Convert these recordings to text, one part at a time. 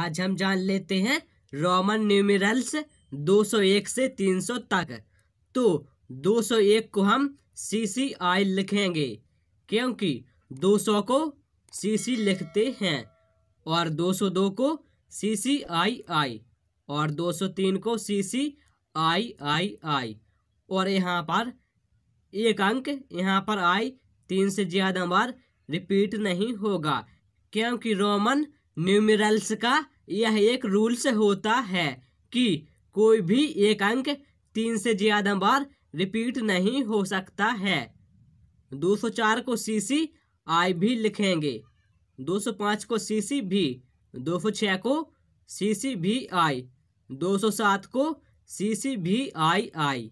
आज हम जान लेते हैं रोमन न्यूमिरल्स 201 से 300 तक तो 201 को हम सी सी आई लिखेंगे क्योंकि 200 को सी सी लिखते हैं और 202 को सी सी आई आई और 203 को सी सी आई आई आई और यहाँ पर एक अंक यहाँ पर आई तीन से ज़्यादा बार रिपीट नहीं होगा क्योंकि रोमन न्यूमरल्स का यह एक रूल्स होता है कि कोई भी एक अंक तीन से ज़्यादा बार रिपीट नहीं हो सकता है 204 को सी सी आई भी लिखेंगे 205 को सी सी भी 206 को सी सी भी आई 207 को सी सी भी आई आई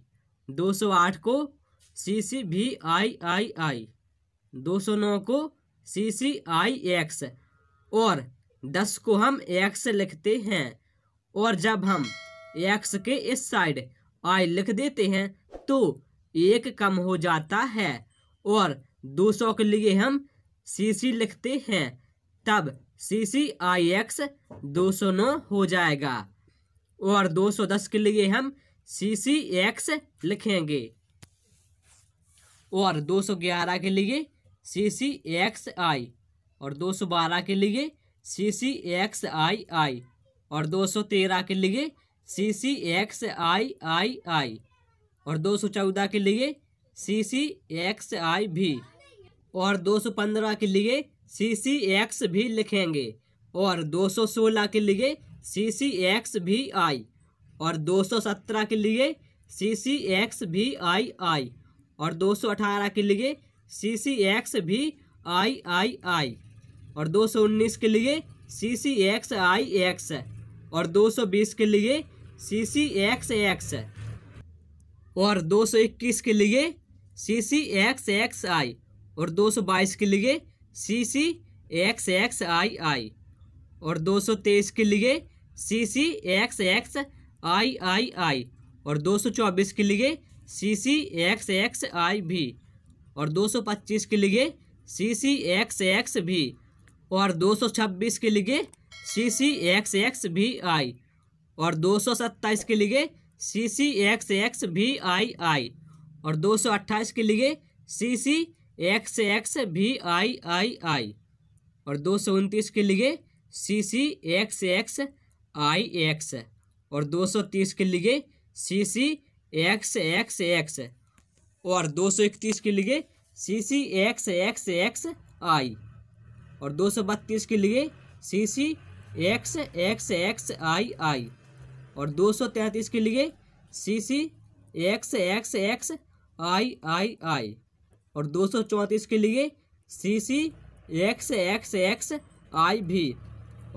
208 को सी सी भी आई आई आई 209 को सी सी आई एक्स और दस को हम एक्स लिखते हैं और जब हम एक्स के इस साइड आई लिख देते हैं तो एक कम हो जाता है और दो सौ के लिए हम सी सी लिखते हैं तब सी सी आई एक्स दो सौ नौ हो जाएगा और दो सौ दस के लिए हम सी सी एक्स लिखेंगे और दो सौ ग्यारह के लिए सी सी एक्स आई और दो सौ बारह के लिए C C x I I और 213 के लिए C C x I I I और 214 के लिए C C x I V और 215 के लिए सी सी एक्स भी लिखेंगे और 216 के लिए C C x V I और 217 के लिए C C x V I I और 218 के लिए C C x V I I I और 219 के लिए C C x I X और 220 के लिए सी सी एक्स एक्स और 221 के लिए C C X X I और 222 के लिए C C X X I I और 223 के लिए C C X X I I I और 224 के लिए C C X X I V और 225 के लिए C C X X V और 226 के लिए C C X X V I और 227 के लिए C C X X V I I और 228 के लिए C C X X V I I I और दो के लिए C C X X I X और 230 के लिए C C X X X और 231 के लिए C C X X X I और दो सौ बत्तीस के लिए C C X X X I I और दो सौ तैंतीस के लिए C C X X X I I I और दो सौ चौंतीस के लिए C C X X X I V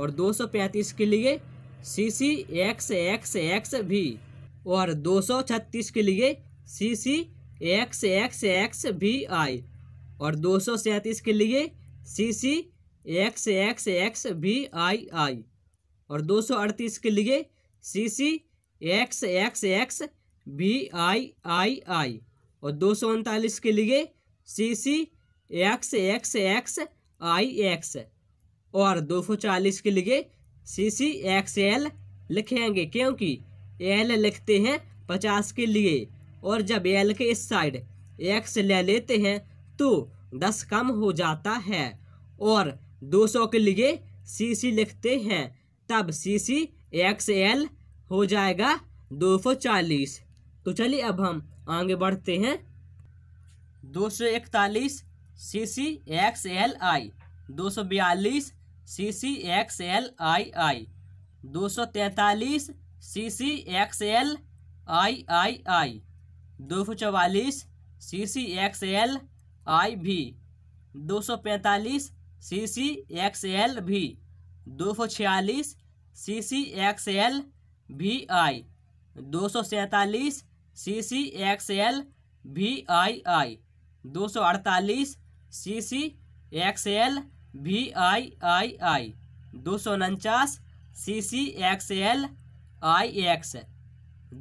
और दो सौ पैंतीस के लिए C C X X X V और दो सौ छत्तीस के लिए C C X X X V I और दो सौ सैंतीस के लिए C C X X X V I I और दो सौ अड़तीस के लिए C C X X X V I I I और दो सौ उनतालीस के लिए C C X X X I X और दो सौ चालीस के लिए सी सी एक्स एल लिखेंगे क्योंकि एल लिखते हैं पचास के लिए और जब एल के इस साइड एक्स ले लेते हैं तो दस कम हो जाता है और दो सौ के लिए सी सी लिखते हैं तब सी सी एक्स एल हो जाएगा दो सौ चालीस तो चलिए अब हम आगे बढ़ते हैं दो सौ इकतालीस सी सी एक्स एल आई दो सौ बयालीस सी C X L I I दो सौ तैतालीस सी C X L I I I दो सौ चवालीस सी सी एक्स एल आई भी दो सौ पैंतालीस सी सी एक्स एल भी दो सौ छियालीस सी सी एक्स एल भी आई दो सौ सैंतालीस सी सी एक्स एल भी आई आई दो सौ अड़तालीस सी सी एक्स एल भी आई आई आई दो सौ उनचास C C X L I X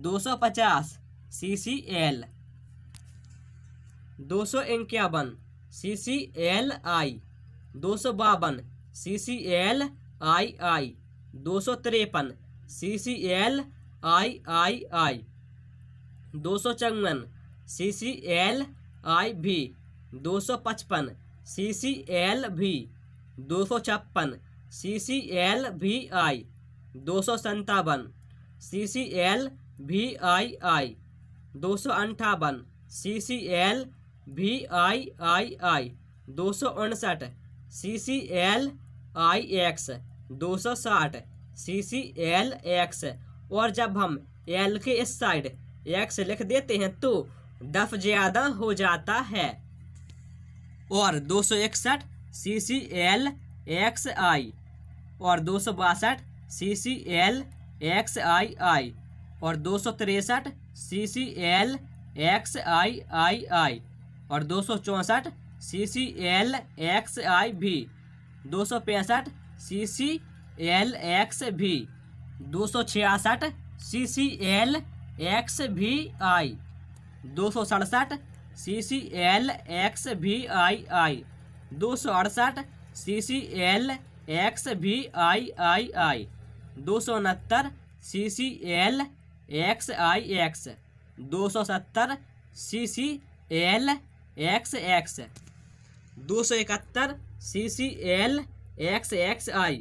दो सौ पचास सी सी एल दो सौ इक्यावन सी सी एल आई दो सौ बावन सी सी एल आई आई दो सौ तिरपन सी C L I I I दो सौ चौवन सी सी एल आई भी दो सौ पचपन सी सी एल भी दो सौ छप्पन सी सी एल भी आई दो सौ संतावन सी सी एल भी आई आई दो सौ अंठावन सी C L V I I I दो सौ उनसठ सी सी एल आई एक्स दो सौ साठ सी सी एल एक्स और जब हम एल के इस साइड एक्स लिख देते हैं तो दफ ज़्यादा हो जाता है और दो सौ इकसठ सी सी एल एक्स आई और दो सौ बासठ सी C L X I I और दो सौ तिरसठ सी C L X I I I और दो सौ चौंसठ सी C L X I V दो सौ पैंसठ सी सी एल एक्स भी दो सौ छियासठ सी C L x V I दो सौ सड़सठ सी C L x V I I दो सौ अड़सठ सी C L x V I I I दो सौ उनहत्तर C C L X I X दो सौ सत्तर C C L X X दो सौ इकहत्तर C C L X X I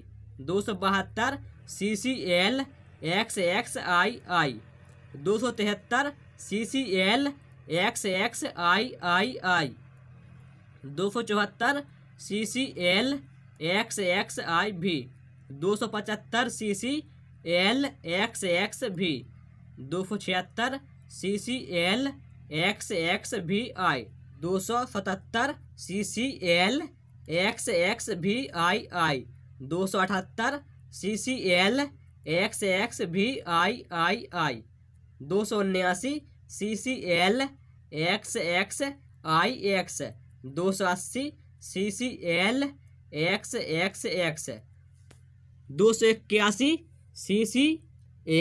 दो सौ बहत्तर C C L X X I I दो सौ तिहत्तर C C L X X I I I दो सौ चौहत्तर C C L X X I V दो सौ पचहत्तर C C L X X V दो सौ छिहत्तर सी C L X X V I दो सौ सतहत्तर C C L X X V I I दो सौ अठहत्तर C C L X X V I I I दो सौ उन्यासी C C L X X I X दो सौ अस्सी C C L X X X दो सौ इक्यासी C C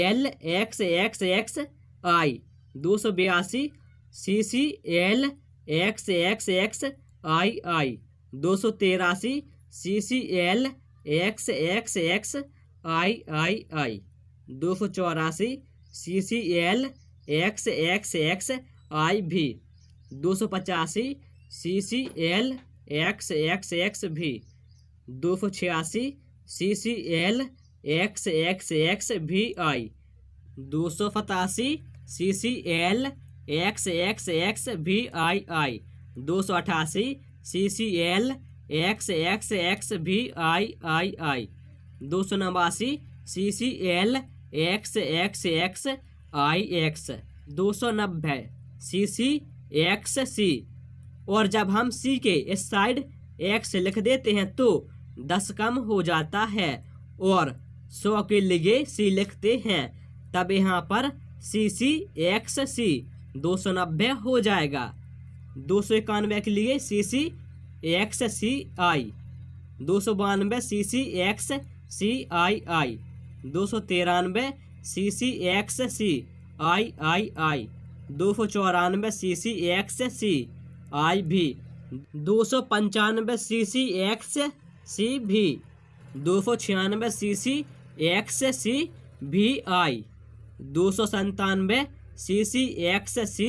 L X X X I दो सौ बयासी C C L X X X I I दो सौ तेरासी C C L X X X I I I दो सौ चौरासी C C L X X X I V दो सौ पचासी C C L X X X V दो सौ छियासी C C L X X X V I दो सौ सतासी C C L X X X V I I दो सौ अठासी C C L X X X V I I I दो सौ नवासी C C L X X X I X दो सौ नब्बे सी सी एक्स सी और जब हम सी के इस साइड एक्स लिख देते हैं तो दस कम हो जाता है और सौ के लिए सी लिखते हैं तब यहाँ पर सी सी एक्स सी दो सौ नब्बे हो जाएगा दो सौ इक्यानवे के लिए सी सी एक्स सी आई दो सौ बानवे सी C x C I I दो सौ तिरानवे सी C x C I I I दो सौ चौरानवे सी सी एक्स सी आई भी दो सौ पंचानवे सी सी एक्स सी भी दो सौ छियानवे सी सी एक्स सी भी आई दो सौ संतानवे सी C x C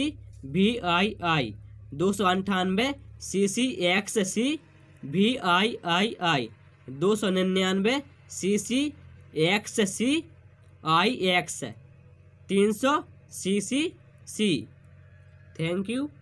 we I I दो सौ अंठानवे सी C x C we I I I दो सौ निन्यानवे सी सी एक्स सी आई एक्स तीन सौ सी सी सी थैंक यू